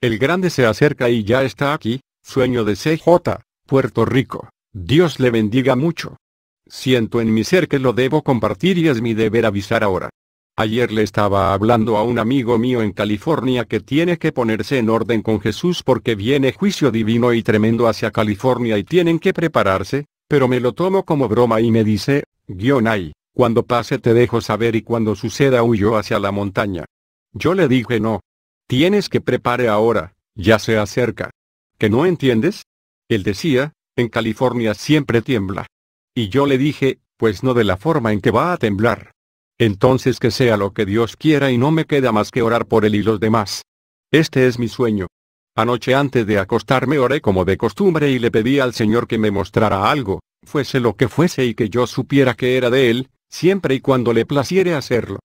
El grande se acerca y ya está aquí, sueño de CJ, Puerto Rico. Dios le bendiga mucho. Siento en mi ser que lo debo compartir y es mi deber avisar ahora. Ayer le estaba hablando a un amigo mío en California que tiene que ponerse en orden con Jesús porque viene juicio divino y tremendo hacia California y tienen que prepararse, pero me lo tomo como broma y me dice, guión cuando pase te dejo saber y cuando suceda huyo hacia la montaña. Yo le dije no, Tienes que prepare ahora, ya se acerca. ¿Que no entiendes? Él decía, en California siempre tiembla. Y yo le dije, pues no de la forma en que va a temblar. Entonces que sea lo que Dios quiera y no me queda más que orar por él y los demás. Este es mi sueño. Anoche antes de acostarme oré como de costumbre y le pedí al Señor que me mostrara algo, fuese lo que fuese y que yo supiera que era de Él, siempre y cuando le placiere hacerlo.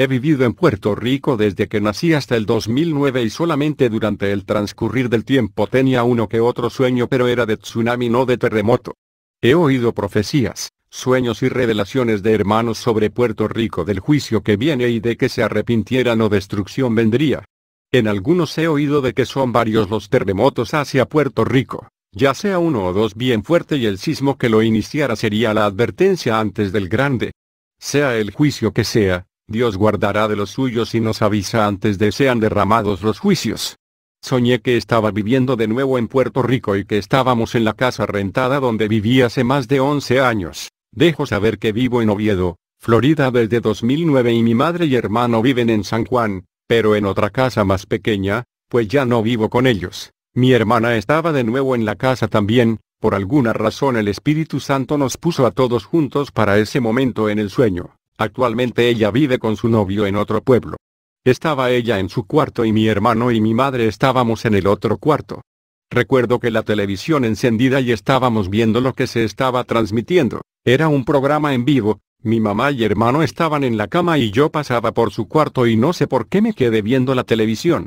He vivido en Puerto Rico desde que nací hasta el 2009 y solamente durante el transcurrir del tiempo tenía uno que otro sueño pero era de tsunami no de terremoto. He oído profecías, sueños y revelaciones de hermanos sobre Puerto Rico del juicio que viene y de que se arrepintieran o destrucción vendría. En algunos he oído de que son varios los terremotos hacia Puerto Rico, ya sea uno o dos bien fuerte y el sismo que lo iniciara sería la advertencia antes del grande. Sea el juicio que sea, Dios guardará de los suyos y nos avisa antes de sean derramados los juicios. Soñé que estaba viviendo de nuevo en Puerto Rico y que estábamos en la casa rentada donde viví hace más de 11 años. Dejo saber que vivo en Oviedo, Florida desde 2009 y mi madre y hermano viven en San Juan, pero en otra casa más pequeña, pues ya no vivo con ellos. Mi hermana estaba de nuevo en la casa también, por alguna razón el Espíritu Santo nos puso a todos juntos para ese momento en el sueño. Actualmente ella vive con su novio en otro pueblo. Estaba ella en su cuarto y mi hermano y mi madre estábamos en el otro cuarto. Recuerdo que la televisión encendida y estábamos viendo lo que se estaba transmitiendo. Era un programa en vivo, mi mamá y hermano estaban en la cama y yo pasaba por su cuarto y no sé por qué me quedé viendo la televisión.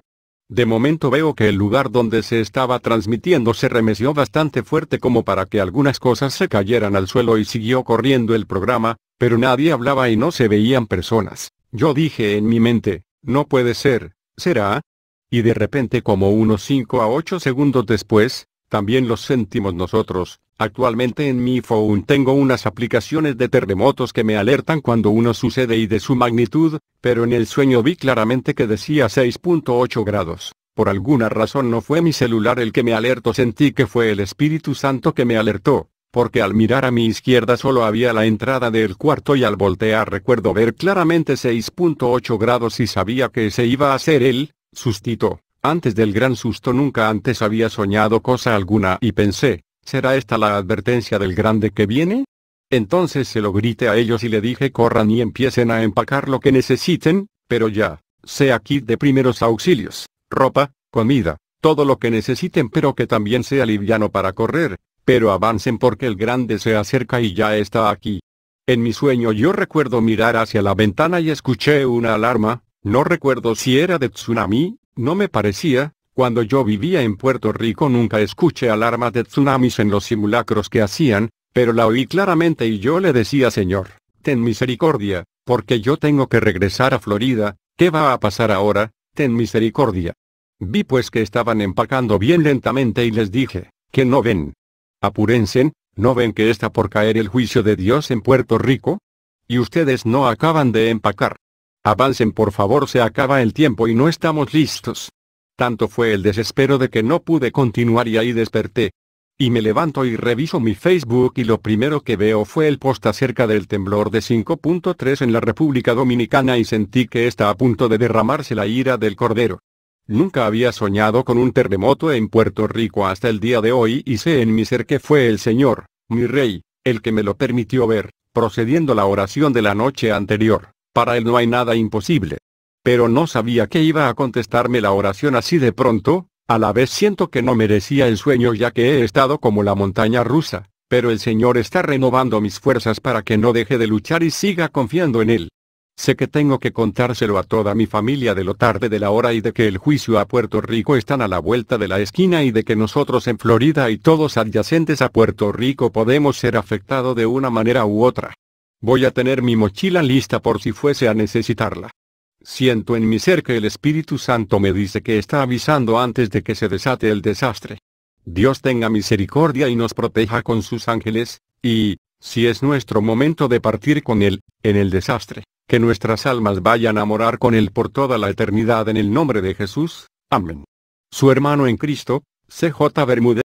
De momento veo que el lugar donde se estaba transmitiendo se remeció bastante fuerte como para que algunas cosas se cayeran al suelo y siguió corriendo el programa, pero nadie hablaba y no se veían personas. Yo dije en mi mente, no puede ser, será. Y de repente como unos 5 a 8 segundos después, también los sentimos nosotros. Actualmente en mi phone tengo unas aplicaciones de terremotos que me alertan cuando uno sucede y de su magnitud, pero en el sueño vi claramente que decía 6.8 grados. Por alguna razón no fue mi celular el que me alertó, sentí que fue el Espíritu Santo que me alertó porque al mirar a mi izquierda solo había la entrada del cuarto y al voltear recuerdo ver claramente 6.8 grados y sabía que se iba a hacer el sustito. Antes del gran susto nunca antes había soñado cosa alguna y pensé, ¿será esta la advertencia del grande que viene? Entonces se lo grité a ellos y le dije corran y empiecen a empacar lo que necesiten, pero ya, sea kit de primeros auxilios, ropa, comida, todo lo que necesiten pero que también sea liviano para correr, pero avancen porque el grande se acerca y ya está aquí. En mi sueño yo recuerdo mirar hacia la ventana y escuché una alarma, no recuerdo si era de tsunami, no me parecía, cuando yo vivía en Puerto Rico nunca escuché alarma de tsunamis en los simulacros que hacían, pero la oí claramente y yo le decía Señor, ten misericordia, porque yo tengo que regresar a Florida, ¿qué va a pasar ahora? Ten misericordia. Vi pues que estaban empacando bien lentamente y les dije, que no ven, Apurencen, ¿no ven que está por caer el juicio de Dios en Puerto Rico? Y ustedes no acaban de empacar. Avancen por favor, se acaba el tiempo y no estamos listos. Tanto fue el desespero de que no pude continuar y ahí desperté. Y me levanto y reviso mi Facebook y lo primero que veo fue el post acerca del temblor de 5.3 en la República Dominicana y sentí que está a punto de derramarse la ira del Cordero. Nunca había soñado con un terremoto en Puerto Rico hasta el día de hoy y sé en mi ser que fue el Señor, mi Rey, el que me lo permitió ver, procediendo la oración de la noche anterior. Para él no hay nada imposible. Pero no sabía que iba a contestarme la oración así de pronto, a la vez siento que no merecía el sueño ya que he estado como la montaña rusa, pero el Señor está renovando mis fuerzas para que no deje de luchar y siga confiando en Él. Sé que tengo que contárselo a toda mi familia de lo tarde de la hora y de que el juicio a Puerto Rico están a la vuelta de la esquina y de que nosotros en Florida y todos adyacentes a Puerto Rico podemos ser afectados de una manera u otra. Voy a tener mi mochila lista por si fuese a necesitarla. Siento en mi ser que el Espíritu Santo me dice que está avisando antes de que se desate el desastre. Dios tenga misericordia y nos proteja con sus ángeles, y, si es nuestro momento de partir con Él, en el desastre, que nuestras almas vayan a morar con Él por toda la eternidad en el nombre de Jesús. Amén. Su hermano en Cristo, C.J. Bermúdez.